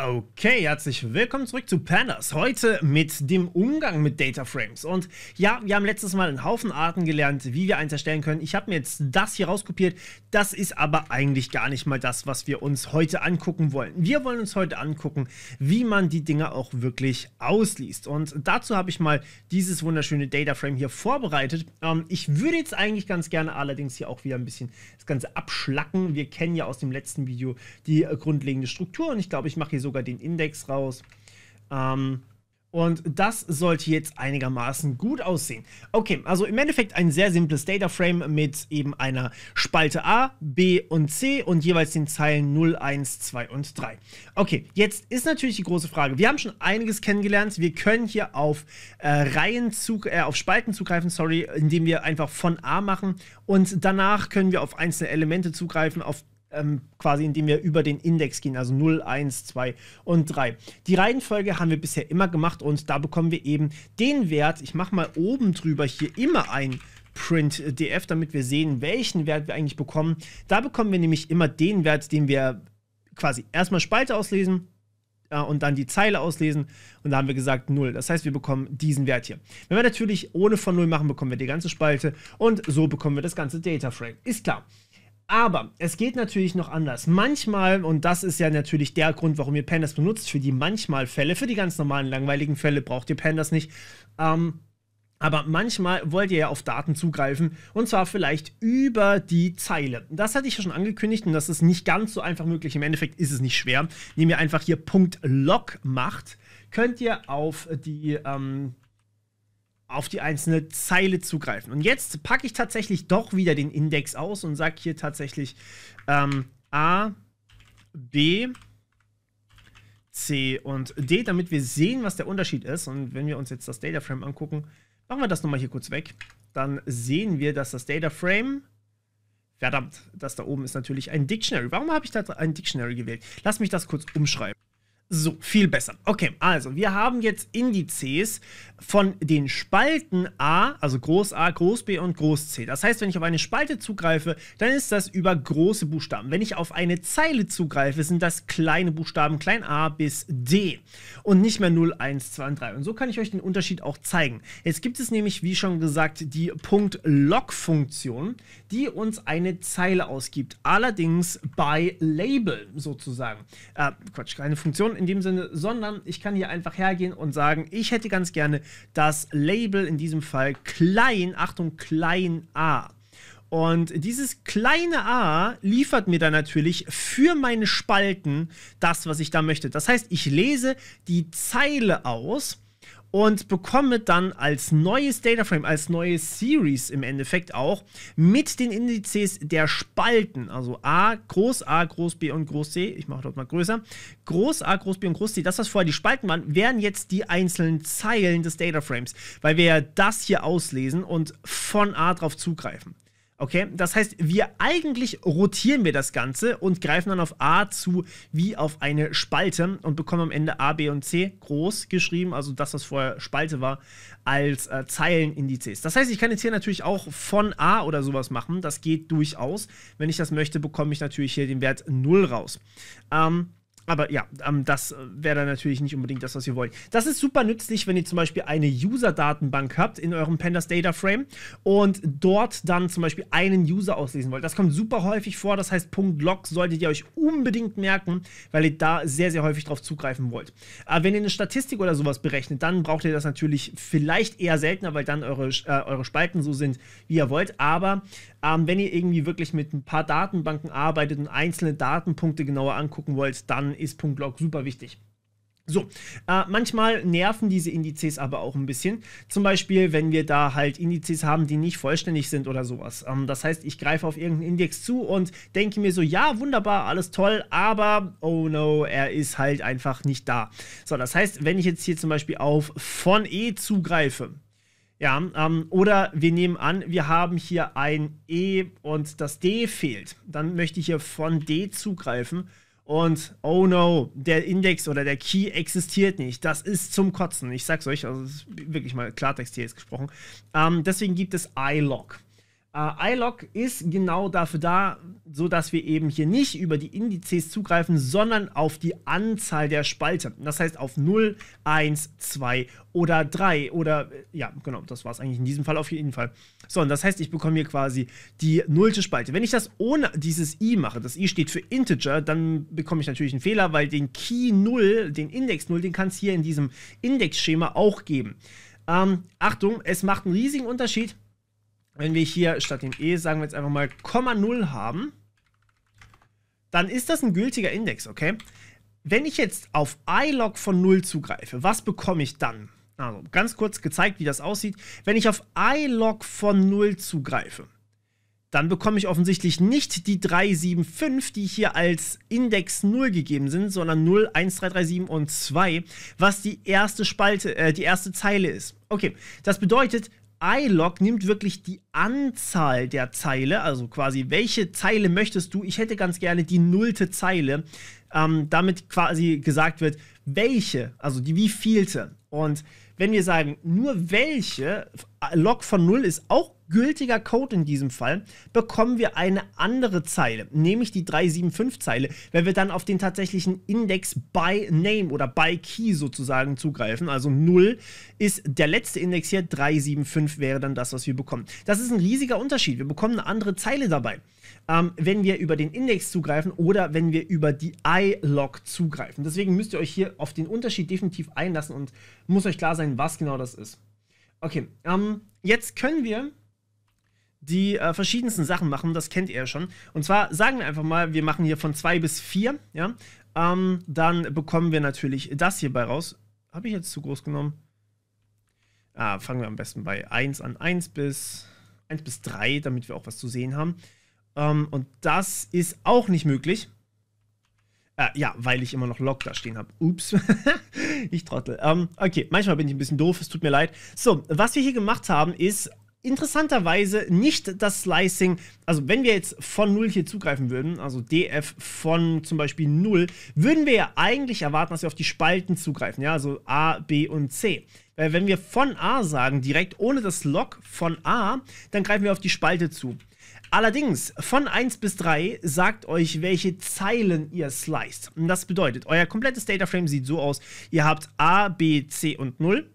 Okay, herzlich willkommen zurück zu Pandas. Heute mit dem Umgang mit Data Frames. Und ja, wir haben letztes Mal einen Haufen Arten gelernt, wie wir eins erstellen können. Ich habe mir jetzt das hier rauskopiert. Das ist aber eigentlich gar nicht mal das, was wir uns heute angucken wollen. Wir wollen uns heute angucken, wie man die Dinge auch wirklich ausliest. Und dazu habe ich mal dieses wunderschöne Data Frame hier vorbereitet. Ähm, ich würde jetzt eigentlich ganz gerne allerdings hier auch wieder ein bisschen das Ganze abschlacken. Wir kennen ja aus dem letzten Video die äh, grundlegende Struktur und ich glaube, ich mache hier so sogar den Index raus. Ähm, und das sollte jetzt einigermaßen gut aussehen. Okay, also im Endeffekt ein sehr simples Data Frame mit eben einer Spalte A, B und C und jeweils den Zeilen 0, 1, 2 und 3. Okay, jetzt ist natürlich die große Frage. Wir haben schon einiges kennengelernt. Wir können hier auf äh, Reihen zu, äh, auf Spalten zugreifen, sorry, indem wir einfach von A machen und danach können wir auf einzelne Elemente zugreifen, auf ähm, quasi indem wir über den Index gehen, also 0, 1, 2 und 3. Die Reihenfolge haben wir bisher immer gemacht und da bekommen wir eben den Wert, ich mache mal oben drüber hier immer ein Print DF, damit wir sehen, welchen Wert wir eigentlich bekommen. Da bekommen wir nämlich immer den Wert, den wir quasi erstmal Spalte auslesen, äh, und dann die Zeile auslesen und da haben wir gesagt 0. Das heißt, wir bekommen diesen Wert hier. Wenn wir natürlich ohne von 0 machen, bekommen wir die ganze Spalte und so bekommen wir das ganze Data Frame. Ist klar. Aber es geht natürlich noch anders. Manchmal, und das ist ja natürlich der Grund, warum ihr Pandas benutzt, für die manchmal Fälle, für die ganz normalen, langweiligen Fälle braucht ihr Pandas nicht. Ähm, aber manchmal wollt ihr ja auf Daten zugreifen und zwar vielleicht über die Zeile. Das hatte ich ja schon angekündigt und das ist nicht ganz so einfach möglich. Im Endeffekt ist es nicht schwer. Indem ihr einfach hier Punkt .log macht, könnt ihr auf die ähm, auf die einzelne Zeile zugreifen. Und jetzt packe ich tatsächlich doch wieder den Index aus und sage hier tatsächlich ähm, A, B, C und D, damit wir sehen, was der Unterschied ist. Und wenn wir uns jetzt das Dataframe angucken, machen wir das nochmal hier kurz weg. Dann sehen wir, dass das Dataframe verdammt, das da oben ist natürlich ein Dictionary. Warum habe ich da ein Dictionary gewählt? Lass mich das kurz umschreiben. So, viel besser. Okay, also wir haben jetzt Indizes von den Spalten A, also Groß A, Groß B und Groß C. Das heißt, wenn ich auf eine Spalte zugreife, dann ist das über große Buchstaben. Wenn ich auf eine Zeile zugreife, sind das kleine Buchstaben, klein a bis d und nicht mehr 0, 1, 2 und 3. Und so kann ich euch den Unterschied auch zeigen. Jetzt gibt es nämlich, wie schon gesagt, die Punkt-Log-Funktion, die uns eine Zeile ausgibt. Allerdings bei Label sozusagen. Äh, Quatsch, keine Funktion in dem Sinne, sondern ich kann hier einfach hergehen und sagen, ich hätte ganz gerne das Label in diesem Fall klein, Achtung, klein a. Und dieses kleine A liefert mir dann natürlich für meine Spalten das, was ich da möchte. Das heißt, ich lese die Zeile aus und bekomme dann als neues Dataframe, als neue Series im Endeffekt auch mit den Indizes der Spalten, also A, Groß A, Groß B und Groß C, ich mache dort mal größer, Groß A, Groß B und Groß C, das was vorher die Spalten waren, wären jetzt die einzelnen Zeilen des Dataframes, weil wir ja das hier auslesen und von A drauf zugreifen. Okay, das heißt, wir eigentlich rotieren wir das Ganze und greifen dann auf A zu wie auf eine Spalte und bekommen am Ende A, B und C groß geschrieben, also das, was vorher Spalte war, als äh, Zeilenindizes. Das heißt, ich kann jetzt hier natürlich auch von A oder sowas machen. Das geht durchaus. Wenn ich das möchte, bekomme ich natürlich hier den Wert 0 raus. Ähm, aber ja, ähm, das äh, wäre dann natürlich nicht unbedingt das, was ihr wollt. Das ist super nützlich, wenn ihr zum Beispiel eine User-Datenbank habt in eurem Pandas Data Frame und dort dann zum Beispiel einen User auslesen wollt. Das kommt super häufig vor. Das heißt, Punkt Log solltet ihr euch unbedingt merken, weil ihr da sehr, sehr häufig drauf zugreifen wollt. Aber wenn ihr eine Statistik oder sowas berechnet, dann braucht ihr das natürlich vielleicht eher seltener, weil dann eure, äh, eure Spalten so sind, wie ihr wollt. Aber ähm, wenn ihr irgendwie wirklich mit ein paar Datenbanken arbeitet und einzelne Datenpunkte genauer angucken wollt, dann ist .log super wichtig. So, äh, manchmal nerven diese Indizes aber auch ein bisschen. Zum Beispiel, wenn wir da halt Indizes haben, die nicht vollständig sind oder sowas. Ähm, das heißt, ich greife auf irgendeinen Index zu und denke mir so, ja, wunderbar, alles toll, aber oh no, er ist halt einfach nicht da. So, das heißt, wenn ich jetzt hier zum Beispiel auf von E zugreife, ja, ähm, oder wir nehmen an, wir haben hier ein E und das D fehlt. Dann möchte ich hier von D zugreifen und oh no, der Index oder der Key existiert nicht. Das ist zum Kotzen. Ich sag's euch, also wirklich mal Klartext hier jetzt gesprochen. Ähm, deswegen gibt es iLog. Äh, iLog ist genau dafür da, so dass wir eben hier nicht über die Indizes zugreifen, sondern auf die Anzahl der Spalten. Das heißt auf 0, 1, 2 oder 3 oder ja, genau, das war es eigentlich in diesem Fall auf jeden Fall. So, und das heißt, ich bekomme hier quasi die nullte Spalte. Wenn ich das ohne dieses i mache, das i steht für Integer, dann bekomme ich natürlich einen Fehler, weil den Key 0, den Index 0, den kann es hier in diesem Indexschema auch geben. Ähm, Achtung, es macht einen riesigen Unterschied wenn wir hier statt dem E, sagen wir jetzt einfach mal, Komma 0 haben, dann ist das ein gültiger Index, okay? Wenn ich jetzt auf ilog von 0 zugreife, was bekomme ich dann? Also ganz kurz gezeigt, wie das aussieht. Wenn ich auf ilog von 0 zugreife, dann bekomme ich offensichtlich nicht die 375, die hier als Index 0 gegeben sind, sondern 0, 1, 3, 3, 7 und 2, was die erste Spalte, äh, die erste Zeile ist. Okay, das bedeutet, iLog nimmt wirklich die Anzahl der Zeile, also quasi welche Zeile möchtest du, ich hätte ganz gerne die nullte Zeile, ähm, damit quasi gesagt wird, welche, also die wievielte. Und wenn wir sagen, nur welche, Log von null ist auch gültiger Code in diesem Fall, bekommen wir eine andere Zeile, nämlich die 375-Zeile, wenn wir dann auf den tatsächlichen Index by Name oder by Key sozusagen zugreifen. Also 0 ist der letzte Index hier, 375 wäre dann das, was wir bekommen. Das ist ein riesiger Unterschied. Wir bekommen eine andere Zeile dabei, ähm, wenn wir über den Index zugreifen oder wenn wir über die iLog zugreifen. Deswegen müsst ihr euch hier auf den Unterschied definitiv einlassen und muss euch klar sein, was genau das ist. Okay, ähm, jetzt können wir die äh, verschiedensten Sachen machen, das kennt ihr ja schon. Und zwar sagen wir einfach mal, wir machen hier von 2 bis 4, ja. Ähm, dann bekommen wir natürlich das hierbei raus. Habe ich jetzt zu groß genommen? Ah, fangen wir am besten bei 1 an 1 bis 1 bis 3, damit wir auch was zu sehen haben. Ähm, und das ist auch nicht möglich. Äh, ja, weil ich immer noch Log da stehen habe. Ups. ich trottel. Ähm, okay, manchmal bin ich ein bisschen doof, es tut mir leid. So, was wir hier gemacht haben, ist interessanterweise nicht das Slicing, also wenn wir jetzt von 0 hier zugreifen würden, also df von zum Beispiel 0, würden wir ja eigentlich erwarten, dass wir auf die Spalten zugreifen, ja, also a, b und c. Weil wenn wir von a sagen, direkt ohne das Log von a, dann greifen wir auf die Spalte zu. Allerdings, von 1 bis 3 sagt euch, welche Zeilen ihr sliced. Und das bedeutet, euer komplettes Dataframe sieht so aus, ihr habt a, b, c und 0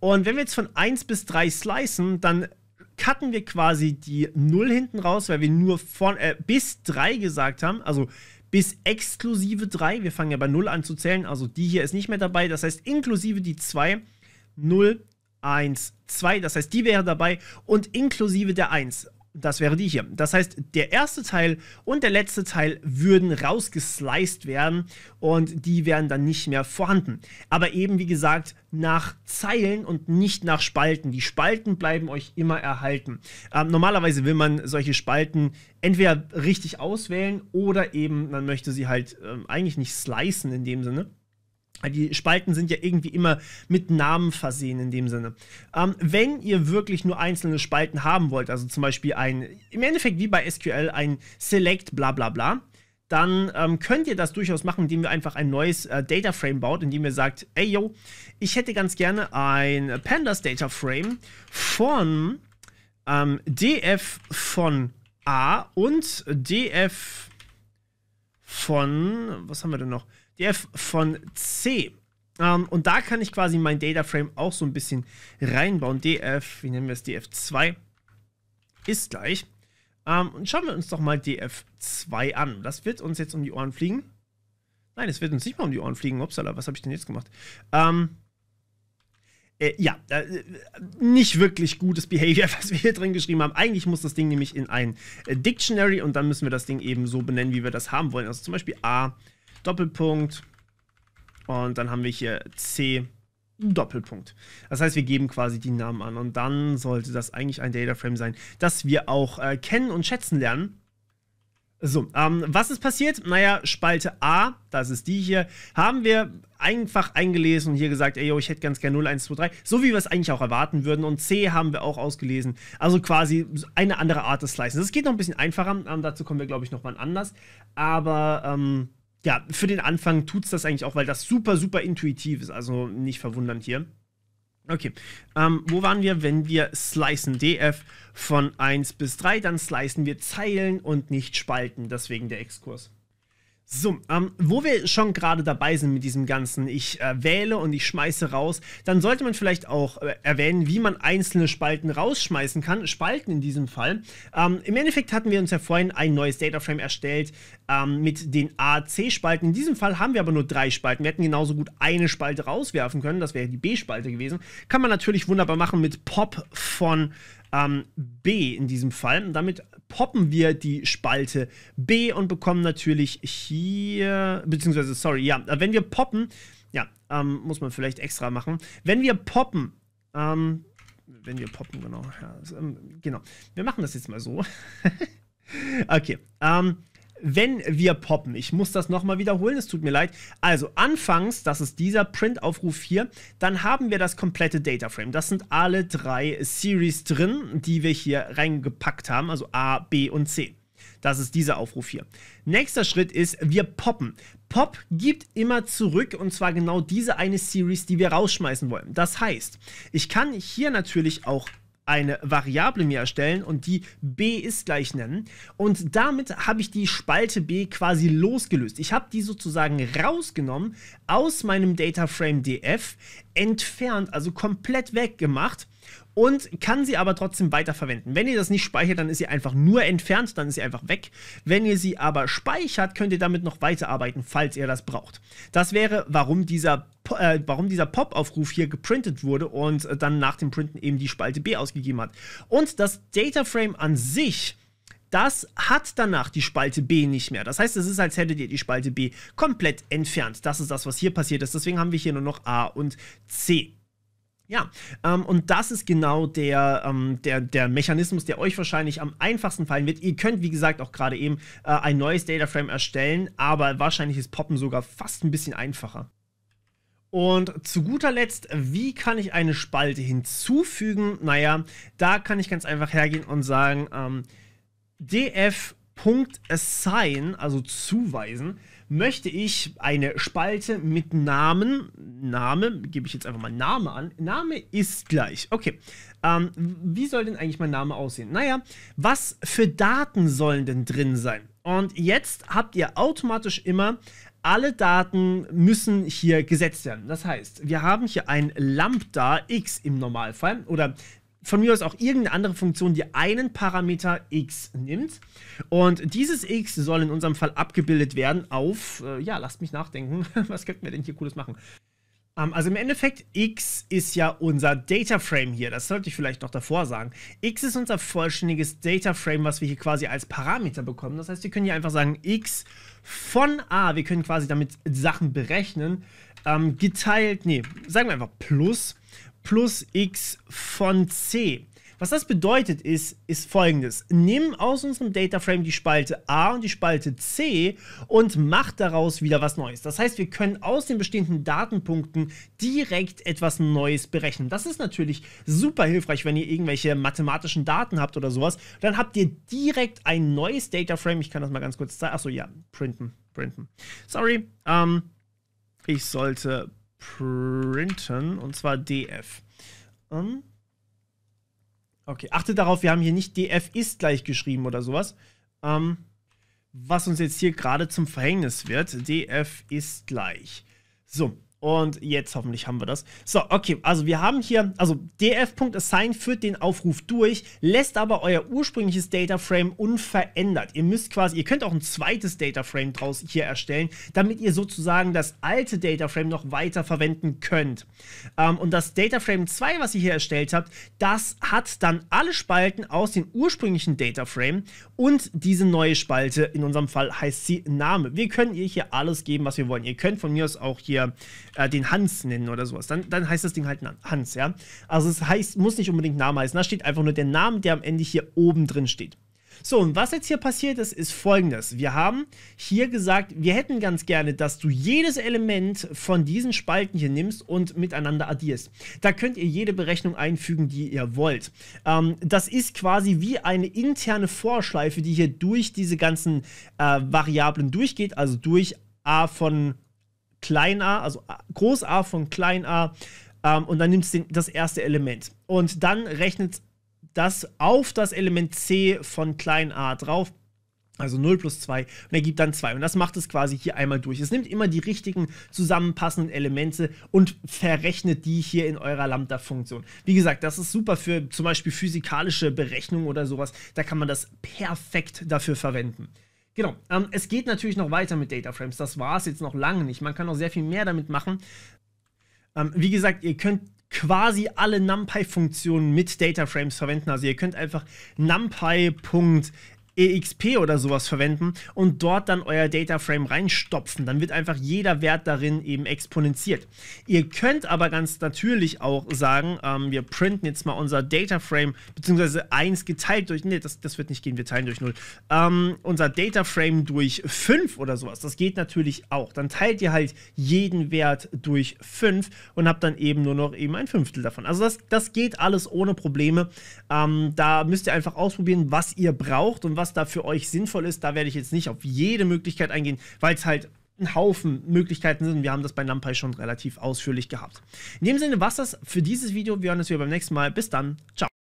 und wenn wir jetzt von 1 bis 3 slicen, dann cutten wir quasi die 0 hinten raus, weil wir nur von, äh, bis 3 gesagt haben. Also bis exklusive 3. Wir fangen ja bei 0 an zu zählen. Also die hier ist nicht mehr dabei. Das heißt inklusive die 2. 0, 1, 2. Das heißt, die wäre dabei. Und inklusive der 1. Das wäre die hier. Das heißt, der erste Teil und der letzte Teil würden rausgesliced werden und die wären dann nicht mehr vorhanden. Aber eben, wie gesagt, nach Zeilen und nicht nach Spalten. Die Spalten bleiben euch immer erhalten. Ähm, normalerweise will man solche Spalten entweder richtig auswählen oder eben man möchte sie halt ähm, eigentlich nicht slicen in dem Sinne. Die Spalten sind ja irgendwie immer mit Namen versehen in dem Sinne. Ähm, wenn ihr wirklich nur einzelne Spalten haben wollt, also zum Beispiel ein, im Endeffekt wie bei SQL, ein Select bla bla bla, dann ähm, könnt ihr das durchaus machen, indem ihr einfach ein neues äh, Data Frame baut, indem ihr sagt, ey yo, ich hätte ganz gerne ein Pandas Data Frame von ähm, df von a und df von, was haben wir denn noch? df von C. Um, ähm, und da kann ich quasi mein Data Frame auch so ein bisschen reinbauen. DF, wie nennen wir es? DF2 ist gleich. Um, ähm, und schauen wir uns doch mal DF2 an. Das wird uns jetzt um die Ohren fliegen. Nein, es wird uns nicht mal um die Ohren fliegen. Upsala, was habe ich denn jetzt gemacht? Ähm, äh, ja, äh, nicht wirklich gutes Behavior, was wir hier drin geschrieben haben. Eigentlich muss das Ding nämlich in ein äh, Dictionary und dann müssen wir das Ding eben so benennen, wie wir das haben wollen. Also zum Beispiel A, Doppelpunkt und dann haben wir hier C Doppelpunkt. Das heißt, wir geben quasi die Namen an und dann sollte das eigentlich ein Dataframe sein, das wir auch äh, kennen und schätzen lernen. So, ähm, was ist passiert? Naja, Spalte A, das ist die hier, haben wir einfach eingelesen und hier gesagt, ey, yo, ich hätte ganz gerne 0, 1, 2, 3, so wie wir es eigentlich auch erwarten würden. Und C haben wir auch ausgelesen. Also quasi eine andere Art des Slicens. Es geht noch ein bisschen einfacher, ähm, dazu kommen wir, glaube ich, nochmal anders. Aber ähm, ja, für den Anfang tut es das eigentlich auch, weil das super, super intuitiv ist. Also nicht verwundern hier. Okay, ähm, wo waren wir, wenn wir slicen? DF von 1 bis 3, dann slicen wir Zeilen und nicht Spalten. Deswegen der Exkurs. So, ähm, wo wir schon gerade dabei sind mit diesem Ganzen, ich äh, wähle und ich schmeiße raus, dann sollte man vielleicht auch äh, erwähnen, wie man einzelne Spalten rausschmeißen kann. Spalten in diesem Fall. Ähm, Im Endeffekt hatten wir uns ja vorhin ein neues Dataframe erstellt ähm, mit den AC-Spalten. In diesem Fall haben wir aber nur drei Spalten. Wir hätten genauso gut eine Spalte rauswerfen können, das wäre die B-Spalte gewesen. Kann man natürlich wunderbar machen mit Pop von ähm, B in diesem Fall. Und damit poppen wir die Spalte B und bekommen natürlich hier, beziehungsweise, sorry, ja, äh, wenn wir poppen, ja, ähm, muss man vielleicht extra machen. Wenn wir poppen, ähm, wenn wir poppen, genau, ja, ähm, genau. Wir machen das jetzt mal so. okay, ähm, wenn wir poppen. Ich muss das nochmal wiederholen, es tut mir leid. Also anfangs, das ist dieser Print-Aufruf hier, dann haben wir das komplette Dataframe. Das sind alle drei Series drin, die wir hier reingepackt haben, also A, B und C. Das ist dieser Aufruf hier. Nächster Schritt ist, wir poppen. Pop gibt immer zurück und zwar genau diese eine Series, die wir rausschmeißen wollen. Das heißt, ich kann hier natürlich auch eine Variable mir erstellen und die b ist gleich nennen. Und damit habe ich die Spalte b quasi losgelöst. Ich habe die sozusagen rausgenommen aus meinem Data Frame df, entfernt, also komplett weggemacht und kann sie aber trotzdem weiterverwenden. Wenn ihr das nicht speichert, dann ist sie einfach nur entfernt, dann ist sie einfach weg. Wenn ihr sie aber speichert, könnt ihr damit noch weiterarbeiten, falls ihr das braucht. Das wäre, warum dieser, äh, dieser Pop-Aufruf hier geprintet wurde und äh, dann nach dem Printen eben die Spalte B ausgegeben hat. Und das Dataframe an sich das hat danach die Spalte B nicht mehr. Das heißt, es ist, als hättet ihr die Spalte B komplett entfernt. Das ist das, was hier passiert ist. Deswegen haben wir hier nur noch A und C. Ja, ähm, und das ist genau der, ähm, der, der Mechanismus, der euch wahrscheinlich am einfachsten fallen wird. Ihr könnt, wie gesagt, auch gerade eben äh, ein neues Dataframe erstellen, aber wahrscheinlich ist Poppen sogar fast ein bisschen einfacher. Und zu guter Letzt, wie kann ich eine Spalte hinzufügen? Naja, da kann ich ganz einfach hergehen und sagen, ähm, df.assign, also zuweisen, möchte ich eine Spalte mit Namen, Name, gebe ich jetzt einfach mal Name an, Name ist gleich. Okay, ähm, wie soll denn eigentlich mein Name aussehen? Naja, was für Daten sollen denn drin sein? Und jetzt habt ihr automatisch immer alle Daten müssen hier gesetzt werden. Das heißt, wir haben hier ein Lambda x im Normalfall oder von mir aus auch irgendeine andere Funktion, die einen Parameter x nimmt. Und dieses x soll in unserem Fall abgebildet werden auf, äh, ja, lasst mich nachdenken, was könnten wir denn hier cooles machen? Ähm, also im Endeffekt, x ist ja unser Data Frame hier, das sollte ich vielleicht noch davor sagen. x ist unser vollständiges Data Frame, was wir hier quasi als Parameter bekommen. Das heißt, wir können hier einfach sagen, x von a, wir können quasi damit Sachen berechnen, ähm, geteilt, nee, sagen wir einfach plus plus x von c. Was das bedeutet ist, ist folgendes. Nimm aus unserem Dataframe die Spalte A und die Spalte C und mach daraus wieder was Neues. Das heißt, wir können aus den bestehenden Datenpunkten direkt etwas Neues berechnen. Das ist natürlich super hilfreich, wenn ihr irgendwelche mathematischen Daten habt oder sowas. Dann habt ihr direkt ein neues Dataframe. Ich kann das mal ganz kurz zeigen. Achso, ja, printen, printen. Sorry, ähm, ich sollte printen und zwar df. Um, ähm, okay, achte darauf, wir haben hier nicht df ist gleich geschrieben oder sowas. Um, ähm, was uns jetzt hier gerade zum Verhängnis wird. df ist gleich. So, und jetzt hoffentlich haben wir das. So, okay, also wir haben hier, also df.assign führt den Aufruf durch, lässt aber euer ursprüngliches Dataframe unverändert. Ihr müsst quasi, ihr könnt auch ein zweites Dataframe draus hier erstellen, damit ihr sozusagen das alte Dataframe noch weiter verwenden könnt. Ähm, und das Dataframe 2, was ihr hier erstellt habt, das hat dann alle Spalten aus dem ursprünglichen Dataframe und diese neue Spalte, in unserem Fall heißt sie Name. Wir können ihr hier alles geben, was wir wollen. Ihr könnt von mir aus auch hier äh, den Hans nennen oder sowas. Dann, dann heißt das Ding halt Hans, ja. Also es heißt, muss nicht unbedingt Name heißen. Da steht einfach nur der Name, der am Ende hier oben drin steht. So, und was jetzt hier passiert ist, ist folgendes. Wir haben hier gesagt, wir hätten ganz gerne, dass du jedes Element von diesen Spalten hier nimmst und miteinander addierst. Da könnt ihr jede Berechnung einfügen, die ihr wollt. Ähm, das ist quasi wie eine interne Vorschleife, die hier durch diese ganzen äh, Variablen durchgeht, also durch A von klein a, also groß a von klein a ähm, und dann nimmst du das erste Element. Und dann rechnet das auf das Element c von klein a drauf. Also 0 plus 2 und ergibt dann 2. Und das macht es quasi hier einmal durch. Es nimmt immer die richtigen zusammenpassenden Elemente und verrechnet die hier in eurer Lambda-Funktion. Wie gesagt, das ist super für zum Beispiel physikalische Berechnungen oder sowas. Da kann man das perfekt dafür verwenden. Genau, ähm, es geht natürlich noch weiter mit Dataframes. Das war es jetzt noch lange nicht. Man kann noch sehr viel mehr damit machen. Ähm, wie gesagt, ihr könnt quasi alle NumPy-Funktionen mit Dataframes verwenden. Also ihr könnt einfach NumPy. EXP oder sowas verwenden und dort dann euer Data Frame reinstopfen. Dann wird einfach jeder Wert darin eben exponentiert. Ihr könnt aber ganz natürlich auch sagen, ähm, wir printen jetzt mal unser Data Frame, beziehungsweise 1 geteilt durch, nee, das, das wird nicht gehen, wir teilen durch 0. Ähm, unser Data Frame durch 5 oder sowas, das geht natürlich auch. Dann teilt ihr halt jeden Wert durch 5 und habt dann eben nur noch eben ein Fünftel davon. Also das, das geht alles ohne Probleme. Ähm, da müsst ihr einfach ausprobieren, was ihr braucht und was was da für euch sinnvoll ist. Da werde ich jetzt nicht auf jede Möglichkeit eingehen, weil es halt ein Haufen Möglichkeiten sind. Wir haben das bei NumPy schon relativ ausführlich gehabt. In dem Sinne war es das für dieses Video. Wir hören uns wieder beim nächsten Mal. Bis dann. Ciao.